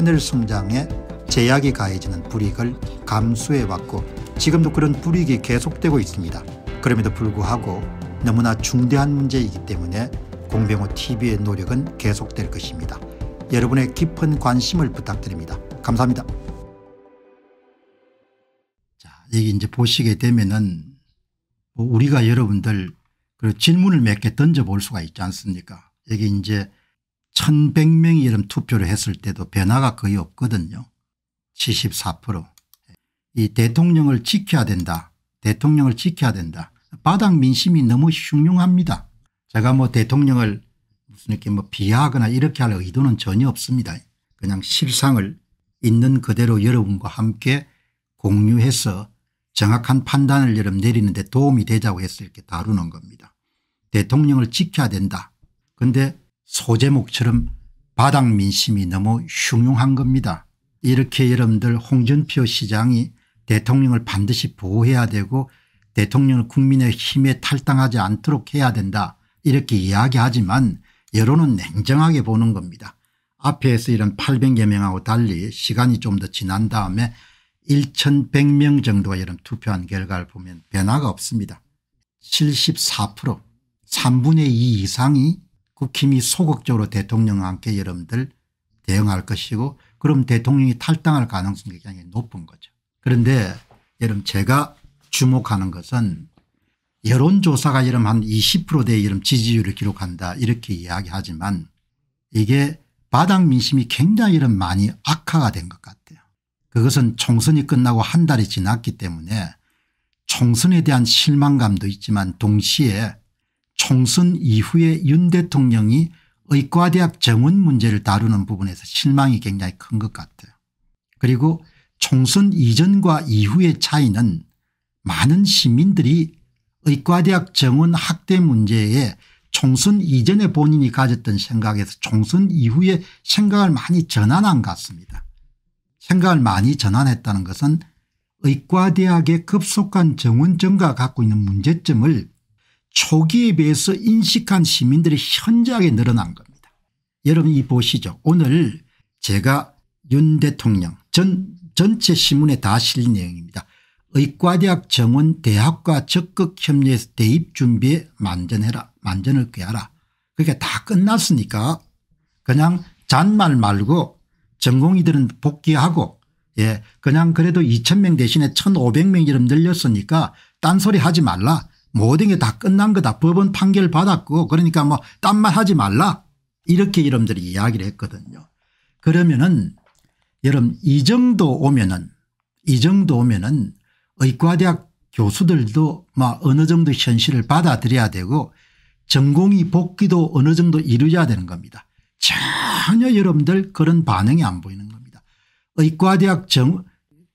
하늘 성장에 제약이 가해지는 불이익을 감수해왔고 지금도 그런 불이익이 계속되고 있습니다. 그럼에도 불구하고 너무나 중대한 문제이기 때문에 공병호 TV의 노력은 계속될 것입니다. 여러분의 깊은 관심을 부탁드립니다. 감사합니다. 자, 여기 이제 보시게 되면은 뭐 우리가 여러분들 그 질문을 몇 개 던져볼 수가 있지 않습니까? 여기 이제 1100명이 이런 투표를 했을 때도 변화가 거의 없거든요. 74%이 대통령을 지켜야 된다. 대통령을 지켜야 된다. 바닥 민심이 너무 흉흉합니다. 제가 뭐 대통령을 무슨 이렇게 뭐 비하하거나 이렇게 할 의도는 전혀 없습니다. 그냥 실상을 있는 그대로 여러분과 함께 공유해서 정확한 판단을 여러분 내리는데 도움이 되자고 해서 이렇게 다루는 겁니다. 대통령을 지켜야 된다. 근데 소제목처럼 바닥 민심이 너무 흉흉한 겁니다. 이렇게 여러분들 홍준표 시장이 대통령을 반드시 보호해야 되고 대통령을 국민의 힘에 탈당하지 않도록 해야 된다 이렇게 이야기하지만 여론은 냉정하게 보는 겁니다. 앞에서 이런 800여 명하고 달리 시간이 좀 더 지난 다음에 1100명 정도가 여름 투표한 결과를 보면 변화가 없습니다. 74% 3분의 2 이상이 국힘이 그 소극적으로 대통령한테 여러분들 대응할 것이고 그럼 대통령이 탈당할 가능성이 굉장히 높은 거죠. 그런데 여러분 제가 주목하는 것은 여론조사가 여러분 한 20%대의 여러분 지지율을 기록한다 이렇게 이야기하지만 이게 바닥 민심이 굉장히 이런 많이 악화가 된 것 같아요. 그것은 총선이 끝나고 한 달이 지났기 때문에 총선에 대한 실망감도 있지만 동시에 총선 이후에 윤 대통령이 의과대학 정원 문제를 다루는 부분에서 실망이 굉장히 큰 것 같아요. 그리고 총선 이전과 이후의 차이는 많은 시민들이 의과대학 정원 학대 문제에 총선 이전에 본인이 가졌던 생각에서 총선 이후에 생각을 많이 전환한 것 같습니다. 생각을 많이 전환했다는 것은 의과대학의 급속한 정원 증가 갖고 있는 문제점을 초기에 비해서 인식한 시민들이 현저하게 늘어난 겁니다. 여러분 이 보시죠. 오늘 제가 윤 대통령 전 전체 신문에 다 실린 내용입니다. 의과대학 정원 대학과 적극 협력해서 대입 준비에 만전해라 만전을 꾀하라. 그게 다 끝났으니까 그냥 잔말 말고 전공의들은 복귀하고 예 그냥 그래도 2 0명 대신에 1 5 0명이름 늘렸으니까 딴소리 하지 말라 모든 게 다 끝난 거다 법원 판결 받았고 그러니까 뭐 딴 말 하지 말라 이렇게 여러분들이 이야기를 했거든요. 그러면은 여러분 이 정도 오면은 이 정도 오면은 의과대학 교수들도 막 뭐 어느 정도 현실을 받아들여야 되고 전공이 복귀도 어느 정도 이루어야 되는 겁니다. 전혀 여러분들 그런 반응이 안 보이는 겁니다. 의과대학 정,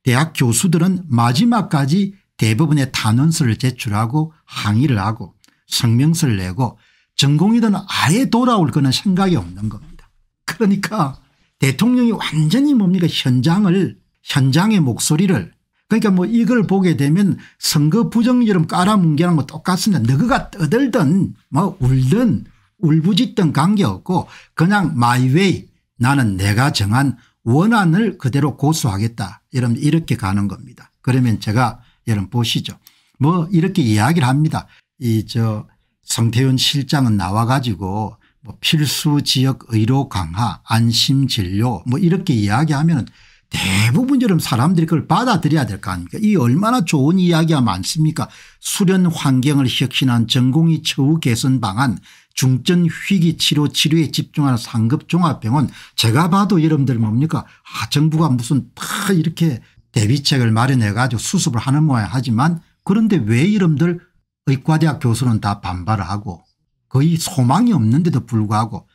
대학 교수들은 마지막까지 대부분의 탄원서를 제출하고 항의를 하고 성명서를 내고 전공이든 아예 돌아올 거는 생각이 없는 겁니다. 그러니까 대통령이 완전히 뭡니까 현장을 현장의 목소리를 그러니까 뭐 이걸 보게 되면 선거 부정처럼 깔아뭉개는 거 똑같습니다. 너가 떠들든 뭐 울든 울부짖든 관계없고 그냥 마이웨이 나는 내가 정한 원안을 그대로 고수하겠다 이러면 이렇게 가는 겁니다. 그러면 제가 여러분 보시죠. 뭐 이렇게 이야기를 합니다. 이 저 성태윤 실장은 나와 가지고 뭐 필수 지역 의료 강화 안심 진료 뭐 이렇게 이야기하면 대부분 여러 사람들이 그걸 받아들여야 될 거 아닙니까 이 얼마나 좋은 이야기가 많습니까 수련 환경을 혁신한 전공의 처우 개선 방안 중증 희귀 치료 치료에 집중하는 상급 종합병원 제가 봐도 여러분들 뭡니까 아 정부가 무슨 다 이렇게 대비책을 마련해 가지고 수습을 하는 모양 하지만 그런데 왜 이름들 의과대학 교수는 다 반발을 하고 거의 소망이 없는데도 불구하고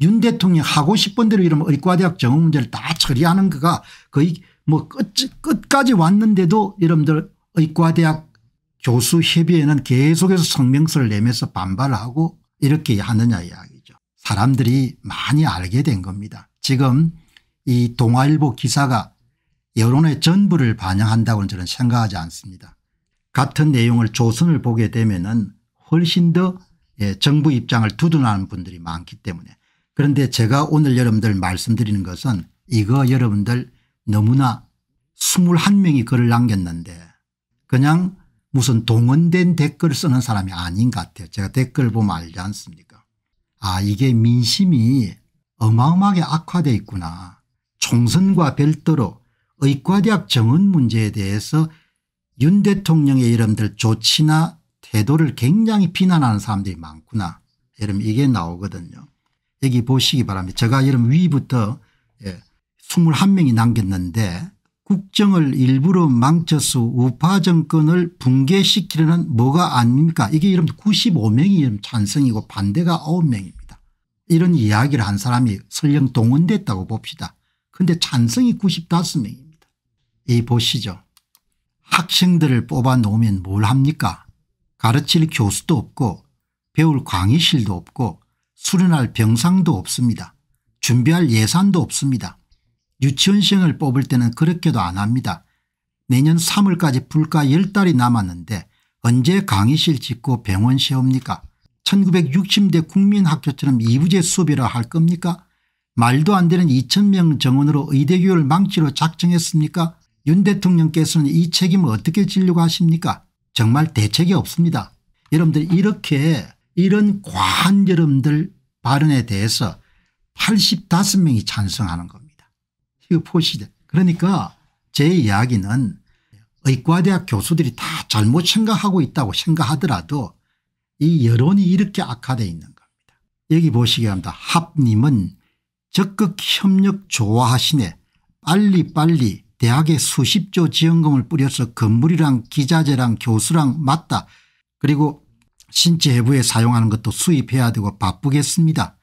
윤 대통령 이 하고 싶은 대로 이러면 의과대학 정원 문제를 다 처리하는 거가 거의 뭐 끝, 끝까지 왔는데도 여러분들 의과대학 교수 협의회는 계속해서 성명서를 내면서 반발을 하고 이렇게 하느냐 이야기죠. 사람들이 많이 알게 된 겁니다. 지금 이 동아일보 기사가 여론의 전부를 반영한다고는 저는 생각하지 않습니다. 같은 내용을 조선을 보게 되면 은 훨씬 더 예, 정부 입장을 두둔하는 분들이 많기 때문에 그런데 제가 오늘 여러분들 말씀드리는 것은 이거 여러분들 너무나 21명이 글을 남겼는데 그냥 무슨 동원된 댓글 쓰는 사람이 아닌 것 같아요. 제가 댓글 보면 알지 않습니까 아 이게 민심이 어마어마하게 악화돼 있구나. 총선과 별도로 의과대학 정원 문제에 대해서 윤 대통령의 이름들 조치나 태도를 굉장히 비난하는 사람들이 많구나. 여러분 이게 나오거든요. 여기 보시기 바랍니다. 제가 여러 위부터 예, 21명이 남겼는데 국정을 일부러 망쳐서 우파 정권을 붕괴시키려는 뭐가 아닙니까 이게 이름 95명이 찬성이고 반대가 9명입니다. 이런 이야기를 한 사람이 설령 동원됐다고 봅시다. 그런데 찬성이 95명입니다. 이 보시죠. 학생들을 뽑아놓으면 뭘 합니까 가르칠 교수도 없고 배울 강의실도 없고 수련할 병상도 없습니다. 준비할 예산도 없습니다. 유치원생을 뽑을 때는 그렇게도 안 합니다. 내년 3월까지 불과 10달이 남았는데 언제 강의실 짓고 병원 세웁니까 1960대 국민학교처럼 이부제 수업이라 할 겁니까 말도 안 되는 2천명 정원으로 의대교를 망치로 작정했습니까 윤 대통령께서는 이 책임을 어떻게 지려고 하십니까 정말 대책이 없습니다. 여러분들 이렇게 이런 과한 여러분들 발언에 대해서 85명이 찬성하는 겁니다. 이거 보시죠. 그러니까 제 이야기는 의과대학 교수들이 다 잘못 생각하고 있다고 생각하더라도 이 여론이 이렇게 악화되어 있는 겁니다. 여기 보시기 바랍니다. 합님은 적극 협력 좋아하시네 빨리빨리 대학에 수십조 지원금을 뿌려서 건물이랑 기자재랑 교수랑 맞다. 그리고 신체 해부에 사용하는 것도 수입해야 되고 바쁘겠습니다.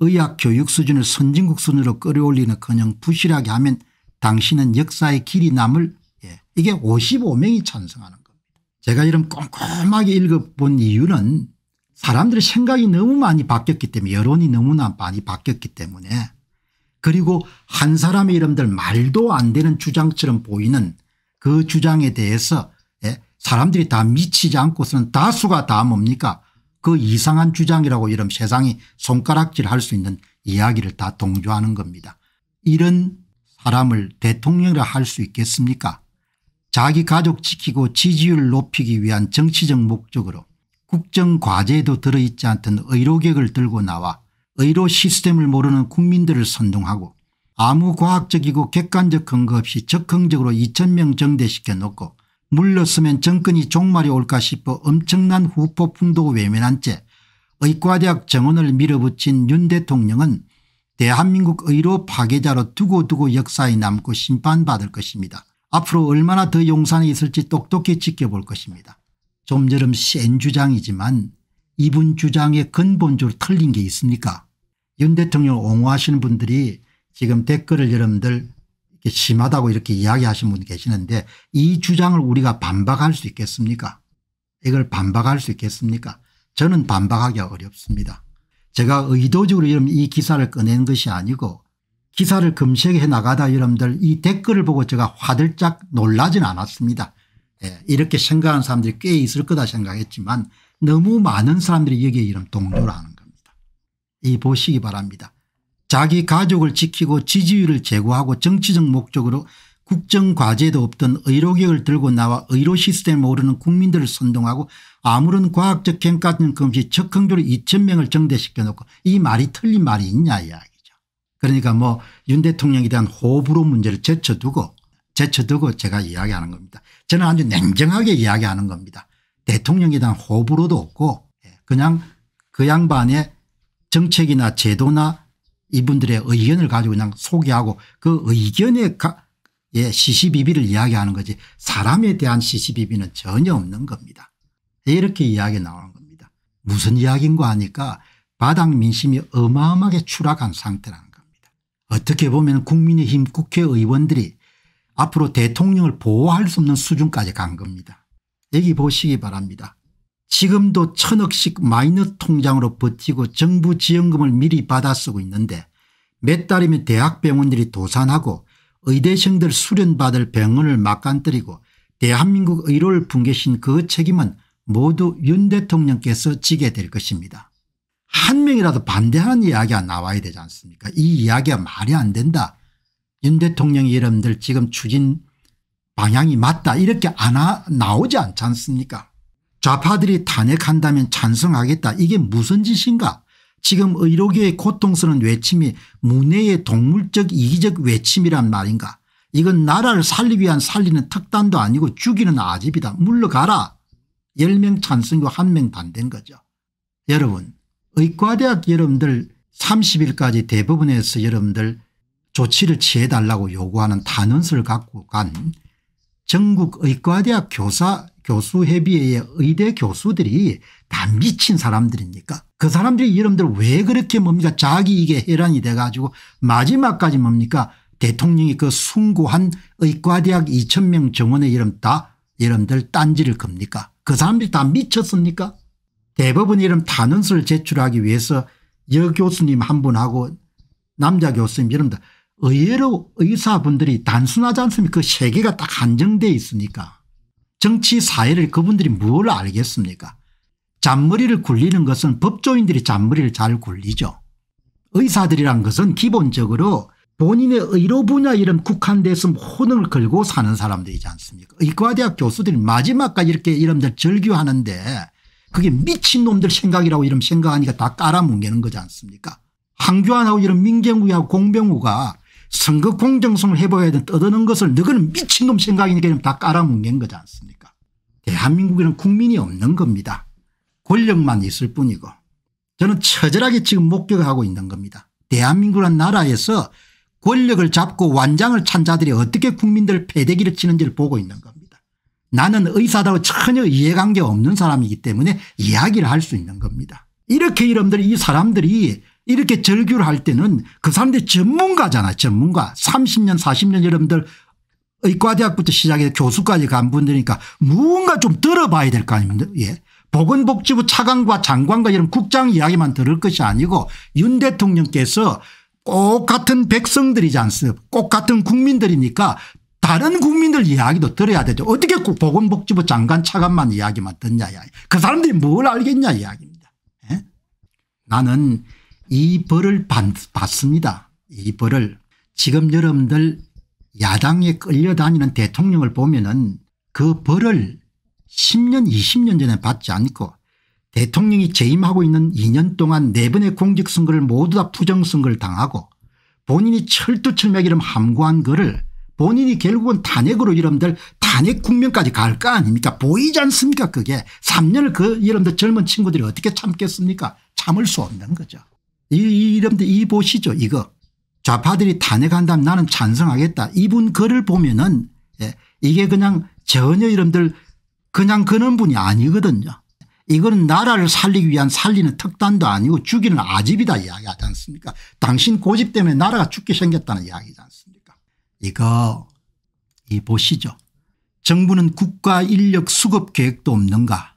의학 교육 수준을 선진국 수준으로 끌어올리는커녕 부실하게 하면 당신은 역사의 길이 남을 예. 이게 55명이 찬성하는 겁니다. 제가 이런 꼼꼼하게 읽어본 이유는 사람들의 생각이 너무 많이 바뀌었기 때문에 여론이 너무나 많이 바뀌었기 때문에 그리고 한 사람의 이름들 말도 안 되는 주장처럼 보이는 그 주장에 대해서 예, 사람들이 다 미치지 않고서는 다수가 다 뭡니까 그 이상한 주장이라고 이런 세상이 손가락질할 수 있는 이야기를 다 동조하는 겁니다. 이런 사람을 대통령이라 할 수 있겠습니까 자기 가족 지키고 지지율 높이기 위한 정치적 목적으로 국정과제에도 들어있지 않던 의료객을 들고 나와 의료 시스템을 모르는 국민들을 선동하고 아무 과학적이고 객관적 근거 없이 적흥적으로 2천명 정대시켜 놓고 물렀으면 정권이 종말이 올까 싶어 엄청난 후폭풍도 외면한 채 의과대학 정원을 밀어붙인 윤 대통령은 대한민국 의료 파괴자로 두고두고 역사에 남고 심판받을 것입니다. 앞으로 얼마나 더 용산에 있을지 똑똑히 지켜볼 것입니다. 좀처름센 주장이지만 이분 주장의 근본적으로 틀린 게 있습니까 윤 대통령을 옹호하시는 분들이 지금 댓글을 여러분들 이렇게 심하다고 이렇게 이야기하시는 분 계시는데 이 주장을 우리가 반박할 수 있겠습니까 이걸 반박할 수 있겠습니까 저는 반박하기 어렵습니다. 제가 의도적으로 여러분 이 기사를 꺼낸 것이 아니고 기사를 검색해 나가다 여러분들 이 댓글을 보고 제가 화들짝 놀라진 않았습니다. 예, 이렇게 생각하는 사람들이 꽤 있을 거다 생각했지만 너무 많은 사람들이 여기에 이런 동조를 하는 이 보시기 바랍니다. 자기 가족을 지키고 지지율을 제고하고 정치적 목적으로 국정과제도 없던 의료계혁을 들고 나와 의료 시스템을 오르는 국민들을 선동하고 아무런 과학적 평가증 없이 적흥조로 2천 명을 정대시켜놓고 이 말이 틀린 말이 있냐 이야기죠. 그러니까 뭐 윤 대통령에 대한 호불호 문제를 제쳐두고 제쳐두고 제가 이야기하는 겁니다. 저는 아주 냉정하게 이야기하는 겁니다. 대통령에 대한 호불호도 없고 예, 그냥 그 양반의 정책이나 제도나 이분들의 의견을 가지고 그냥 소개하고 그 의견에 예, 시시비비를 이야기하는 거지 사람에 대한 시시비비는 전혀 없는 겁니다. 이렇게 이야기 나오는 겁니다. 무슨 이야기인고 하니까 바닥 민심이 어마어마하게 추락한 상태라는 겁니다. 어떻게 보면 국민의힘 국회의원들이 앞으로 대통령을 보호할 수 없는 수준까지 간 겁니다. 여기 보시기 바랍니다. 지금도 천억씩 마이너 통장으로 버티고 정부 지원금을 미리 받아 쓰고 있는데 몇 달이면 대학병원들이 도산하고 의대생들 수련받을 병원을 막간뜨리고 대한민국 의료를 붕괴신 그 책임은 모두 윤 대통령께서 지게 될 것입니다. 한 명이라도 반대하는 이야기가 나와야 되지 않습니까 이 이야기가 말이 안 된다. 윤 대통령이 여러분들 지금 추진 방향이 맞다 이렇게 안 나오지 않지 않습니까 좌파들이 탄핵한다면 찬성하겠다 이게 무슨 짓인가 지금 의료계의 고통스러운 외침이 문해의 동물적 이기적 외침이란 말인가 이건 나라를 살리기 위한 살리는 특단도 아니고 죽이는 아집이다 물러가라 10명 찬성과 1명 반대인 거죠. 여러분 의과대학 여러분들 30일까지 대부분에서 여러분들 조치를 취해달라고 요구하는 탄원서를 갖고 간 전국의과대학 교사 교수협의회의 의대 교수들이 다 미친 사람들입니까 그 사람들이 여러분들 왜 그렇게 뭡니까 자기 이게 해란이 돼가지고 마지막까지 뭡니까 대통령이 그 숭고한 의과대학 2천명 정원에 이름 다 여러분들 딴지를 겁니까 그 사람들이 다 미쳤습니까 대법원 이름 탄원서를 제출하기 위해서 여 교수님 한 분하고 남자 교수님 여러분들 의외로 의사분들이 단순하지 않습니까 그 세계가 딱 한정돼 있으니까 정치 사회를 그분들이 뭘 알겠습니까 잔머리를 굴리는 것은 법조인들이 잔머리를 잘 굴리죠. 의사들이란 것은 기본적으로 본인의 의료 분야 이름 국한돼서 혼을 걸고 사는 사람들이지 않습니까 의과대학 교수들이 마지막까지 이렇게 이름들 절규하는데 그게 미친놈들 생각이라고 이름 생각하니까 다 깔아뭉개는 거지 않습니까 황교안하고 이런 민경우하고 공병우가 선거 공정성을 해복야 된다 떠드는 것을 너희는 미친놈 생각이니까 다 깔아뭉갠 거지 않습니까 대한민국에는 국민이 없는 겁니다. 권력만 있을 뿐이고 저는 처절하게 지금 목격하고 있는 겁니다. 대한민국이란 나라에서 권력을 잡고 완장을 찬 자들이 어떻게 국민들 을 패대기를 치는지를 보고 있는 겁니다. 나는 의사다고 전혀 이해관계 없는 사람이기 때문에 이야기를 할 수 있는 겁니다. 이렇게 이름들 이 사람들이 이렇게 절규를 할 때는 그 사람들이 전문가잖아 전문가 30년 40년 여러분들 의과대학부터 시작해서 교수까지 간 분들이니까 무언가 좀 들어봐야 될 거 아닙니까 예. 보건복지부 차관과 장관과 이런 국장 이야기만 들을 것이 아니고 윤 대통령께서 꼭 같은 백성들이지 않습니까 꼭 같은 국민들이니까 다른 국민들 이야기도 들어야 되죠 어떻게 꼭 그 보건복지부 장관 차관만 이야기만 듣냐 이야기 그 사람들이 뭘 알겠냐 이야기입니다 예? 나는 이 벌을 받습니다. 이 벌을 지금 여러분들 야당에 끌려다니는 대통령을 보면 은그 벌을 10년 20년 전에 받지 않고 대통령이 재임하고 있는 2년 동안 4번의 공직선거를 모두 다 부정선거를 당하고 본인이 철두철미하게 이름 함구한 거를 본인이 결국은 탄핵으로 이름들 탄핵 국면까지 갈거 아닙니까 보이지 않습니까 그게 3년을 그 이름들 젊은 친구들이 어떻게 참겠습니까 참을 수 없는 거죠. 이, 이러분들이 보시죠 이거 좌파들이 탄핵한다면 나는 찬성하겠다 이분 글을 보면은 예, 이게 그냥 전혀 이름들 그냥 그런 분이 아니거든요. 이거는 나라를 살리기 위한 살리는 특단도 아니고 죽이는 아집이다 이야기하지 않습니까 당신 고집 때문에 나라가 죽게 생겼다는 이야기지 않습니까 이거 이 보시죠. 정부는 국가 인력 수급 계획도 없는가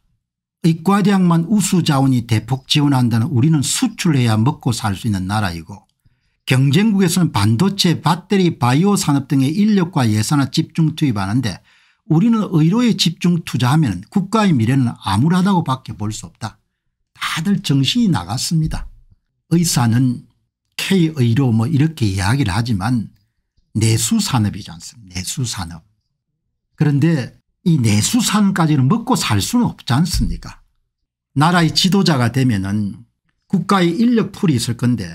의과대학만 우수자원이 대폭 지원한다는 우리는 수출해야 먹고 살 수 있는 나라이고 경쟁국에서는 반도체 배터리 바이오 산업 등의 인력과 예산을 집중 투입하는데 우리는 의료에 집중 투자하면 국가의 미래는 암울하다고 밖에 볼 수 없다. 다들 정신이 나갔습니다. 의사는 K의료 뭐 이렇게 이야기를 하지만 내수산업이지 않습니까 내수산업. 그런데 이 내수산까지는 먹고 살 수는 없지 않습니까 나라의 지도자가 되면 은 국가의 인력풀이 있을 건데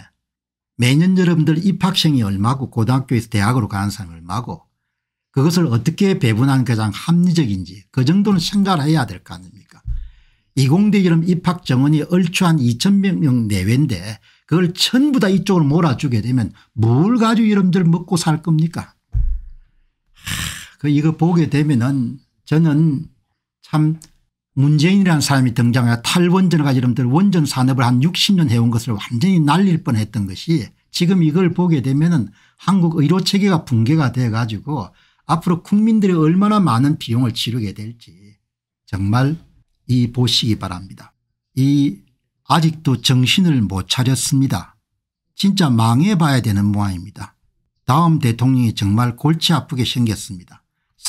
매년 여러분들 입학생이 얼마고 고등학교에서 대학으로 가는 사람이 얼마고 그것을 어떻게 배분하는 가장 합리적인지 그 정도는 생각을 해야 될 거 아닙니까 이공대 이름 입학 정원이 얼추 한 2천 명 내외인데 그걸 전부 다 이쪽으로 몰아주게 되면 뭘 가지고 이름들 먹고 살 겁니까 하, 그 이거 보게 되면은 저는 참 문재인이라는 사람이 등장해 탈원전과 을 이름들 원전 산업을 한 60년 해온 것을 완전히 날릴 뻔했던 것이 지금 이걸 보게 되면은 한국 의료 체계가 붕괴가 돼 가지고 앞으로 국민들이 얼마나 많은 비용을 치르게 될지 정말 이 보시기 바랍니다. 이 아직도 정신을 못 차렸습니다. 진짜 망해봐야 되는 모양입니다. 다음 대통령이 정말 골치 아프게 생겼습니다.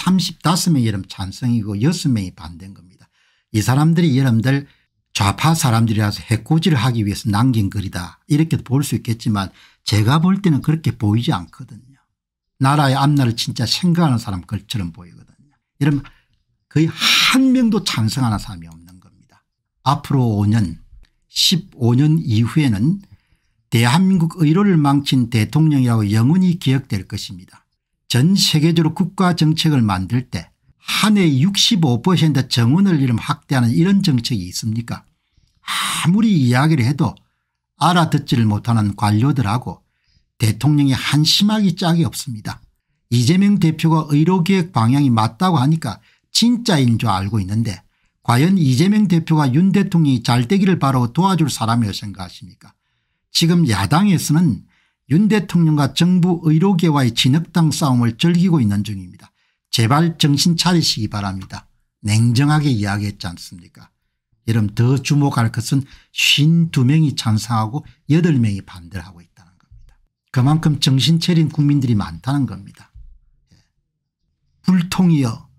35명이 여러분 찬성이고 6명이 반대인 겁니다. 이 사람들이 여러분들 좌파 사람들이라서 해코지를 하기 위해서 남긴 글이다 이렇게 볼수 있겠지만 제가 볼 때는 그렇게 보이지 않거든요. 나라의 앞날을 진짜 생각하는 사람 글처럼 보이거든요. 여러분 거의 한 명도 찬성하는 사람이 없는 겁니다. 앞으로 5년 15년 이후에는 대한민국 의료를 망친 대통령이라고 영원히 기억될 것입니다. 전 세계적으로 국가 정책을 만들 때 한 해 65% 정원을 이름 확대하는 이런 정책이 있습니까 아무리 이야기를 해도 알아듣지를 못하는 관료들하고 대통령이 한심하기 짝이 없습니다. 이재명 대표가 의료기획 방향이 맞다고 하니까 진짜인 줄 알고 있는데 과연 이재명 대표가 윤 대통령이 잘 되기를 바로 도와줄 사람이라고 생각하십니까 지금 야당에서는 윤 대통령과 정부 의료계와의 진흙탕 싸움을 즐기고 있는 중입니다. 제발 정신 차리시기 바랍니다. 냉정하게 이야기했지 않습니까 여러분 더 주목할 것은 52명이 찬성하고 8명이 반대를 하고 있다는 겁니다. 그만큼 정신 차린 국민들이 많다는 겁니다. 예. 불통이여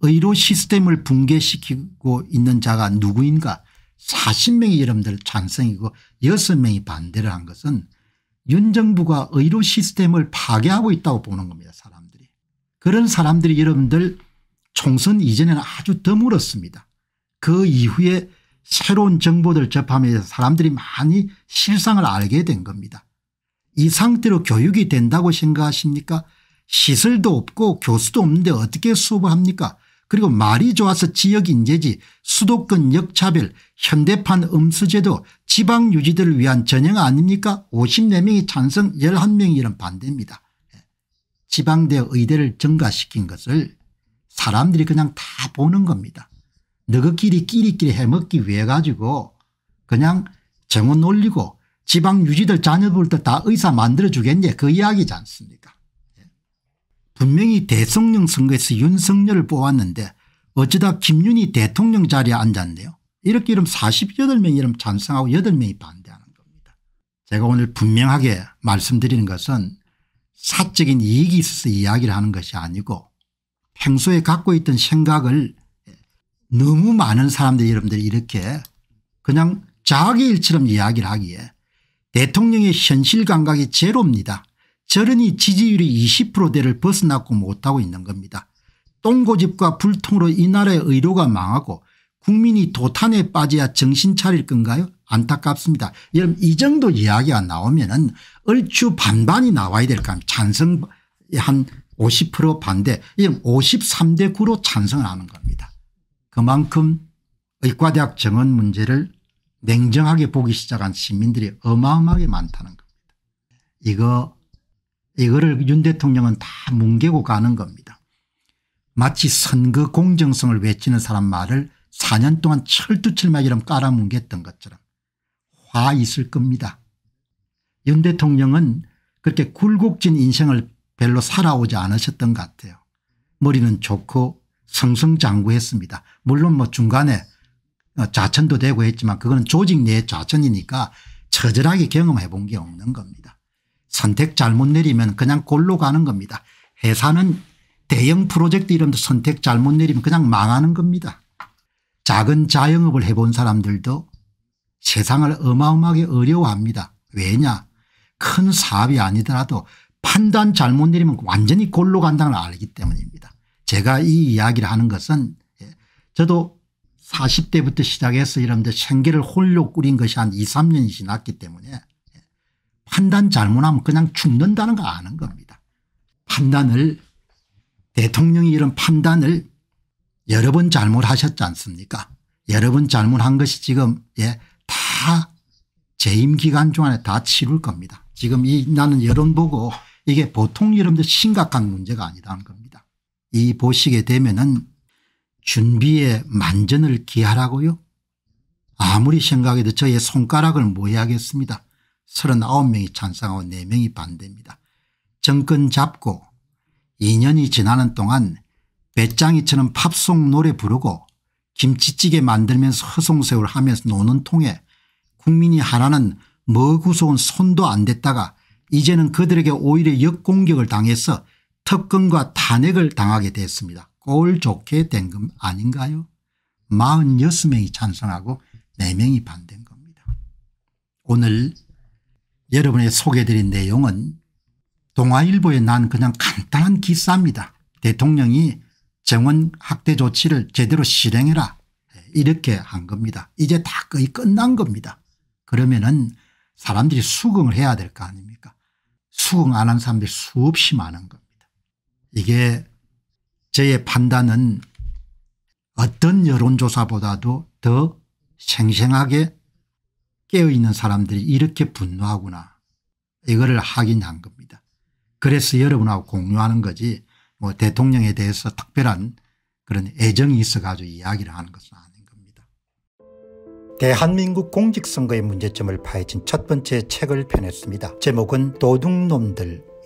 의료 시스템을 붕괴시키고 있는 자가 누구인가 40명이 여러분들 찬성이고 6명이 반대를 한 것은 윤 정부가 의료 시스템을 파괴하고 있다고 보는 겁니다 사람들이. 그런 사람들이 여러분들 총선 이전에는 아주 드물었습니다. 그 이후에 새로운 정보들 접하면서 사람들이 많이 실상을 알게 된 겁니다. 이 상태로 교육이 된다고 생각하십니까 시설도 없고 교수도 없는데 어떻게 수업을 합니까 그리고 말이 좋아서 지역 인재지 수도권 역차별 현대판 음수제도 지방 유지들을 위한 전형 아닙니까 54명이 찬성 11명이란 반대입니다. 예. 지방대 의대를 증가시킨 것을 사람들이 그냥 다 보는 겁니다. 너그끼리 끼리끼리 해먹기 위해 가지고 그냥 정원 올리고 지방 유지들 자녀들도 다 의사 만들어주겠냐그 이야기지 않습니까 분명히 대통령 선거에서 윤석열을 뽑았는데 어쩌다 김윤이 대통령 자리에 앉았는데요. 이렇게 이름 48명이 이름 찬성하고 8명이 반대하는 겁니다. 제가 오늘 분명하게 말씀드리는 것은 사적인 이익이 있어서 이야기를 하는 것이 아니고 평소에 갖고 있던 생각을 너무 많은 사람들 여러분들이 이렇게 그냥 자학 일처럼 이야기를 하기에 대통령의 현실 감각이 제로입니다. 저런이 지지율이 20%대를 벗어났고 못하고 있는 겁니다. 똥고집과 불통으로 이 나라의 의료가 망하고 국민이 도탄에 빠져야 정신 차릴 건가요? 안타깝습니다. 여러분 이 정도 이야기가 나오면 은 얼추 반반이 나와야 될 겁니다. 찬성 한 50% 반대 53대 9로 찬성을 하는 겁니다. 그만큼 의과대학 정원 문제를 냉정하게 보기 시작한 시민들이 어마어마하게 많다는 겁니다. 이거 이거를 윤 대통령은 다 뭉개고 가는 겁니다. 마치 선거 공정성을 외치는 사람 말을 4년 동안 철두철미하기 깔아뭉갰던 것처럼 화 있을 겁니다. 윤 대통령은 그렇게 굴곡진 인생을 별로 살아오지 않으셨던 것 같아요. 머리는 좋고 성성장구했습니다. 물론 뭐 중간에 좌천도 되고 했지만 그거 조직 내 좌천이니까 처절하게 경험해 본 게 없는 겁니다. 선택 잘못 내리면 그냥 골로 가는 겁니다. 회사는 대형 프로젝트 이름도 선택 잘못 내리면 그냥 망하는 겁니다. 작은 자영업을 해본 사람들도 세상을 어마어마하게 어려워합니다. 왜냐 큰 사업이 아니더라도 판단 잘못 내리면 완전히 골로 간다는 걸 알기 때문입니다. 제가 이 이야기를 하는 것은 예, 저도 40대부터 시작해서 이런데 생계를 홀로 꾸린 것이 한 2, 3년이 지났기 때문에 판단 잘못하면 그냥 죽는다는 거 아는 겁니다. 판단을 대통령이 이런 판단을 여러 번 잘못하셨지 않습니까 여러 번 잘못한 것이 지금 예, 다 재임 기간 동에다 치룰 겁니다. 지금 이 나는 여론 보고 이게 보통 여러분들 심각한 문제가 아니라는 겁니다. 이 보시게 되면은 준비에 만전을 기하라고요 아무리 생각해도 저의 손가락을 모해하겠습니다. 39명이 찬성하고 4명이 반대입니다. 정권 잡고 2년이 지나는 동안 배짱이처럼 팝송 노래 부르고 김치찌개 만들면서 허송세월 하면서 노는 통에 국민이 하라는 머구소운 손도 안 댔다가 이제는 그들에게 오히려 역공격을 당해서 특검과 탄핵을 당하게 됐습니다. 꼴 좋게 된것 아닌가요? 46명이 찬성하고 4명이 반대인 겁니다. 오늘 여러분의 소개드린 내용은 동아일보의 난 그냥 간단한 기사입니다. 대통령이 정원 학대 조치를 제대로 실행해라 예, 이렇게 한 겁니다. 이제 다 거의 끝난 겁니다. 그러면은 사람들이 수긍을 해야 될 거 아닙니까 수긍 안 한 사람들이 수없이 많은 겁니다. 이게 저의 판단은 어떤 여론조사보다도 더 생생하게 깨어있는 사람들이 이렇게 분노하구나 이거를 확인한 겁니다. 그래서 여러분하고 공유하는 거지 뭐 대통령에 대해서 특별한 그런 애정이 있어 가지고 이야기를 하는 것은 아닌 겁니다. 대한민국 공직선거의 문제점을 파헤친 첫 번째 책을 펴냈습니다. 제목은 도둑놈들